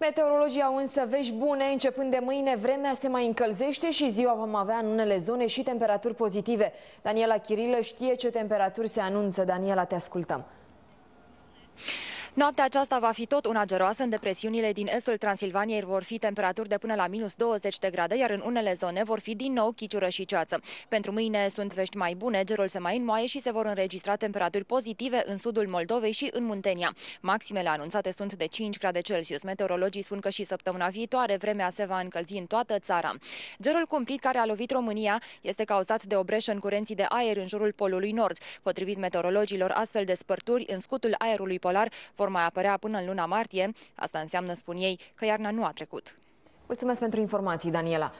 Meteorologii au însă vești bune, începând de mâine vremea se mai încălzește și ziua vom avea în unele zone și temperaturi pozitive. Daniela Chirilă știe ce temperaturi se anunță. Daniela, te ascultăm. Noaptea aceasta va fi tot una geroasă. În depresiunile din estul Transilvaniei vor fi temperaturi de până la minus 20 de grade, iar în unele zone vor fi din nou chiciură și ceață. Pentru mâine sunt vești mai bune, gerul se mai înmoaie și se vor înregistra temperaturi pozitive în sudul Moldovei și în Muntenia. Maximele anunțate sunt de 5 grade Celsius. Meteorologii spun că și săptămâna viitoare vremea se va încălzi în toată țara. Gerul cumplit care a lovit România este cauzat de o breșă în curenții de aer în jurul polului nord. Potrivit meteorologilor, astfel de spărturi în scutul aerului polar vor vor mai apărea până în luna martie. Asta înseamnă, spun ei, că iarna nu a trecut. Mulțumesc pentru informații, Daniela.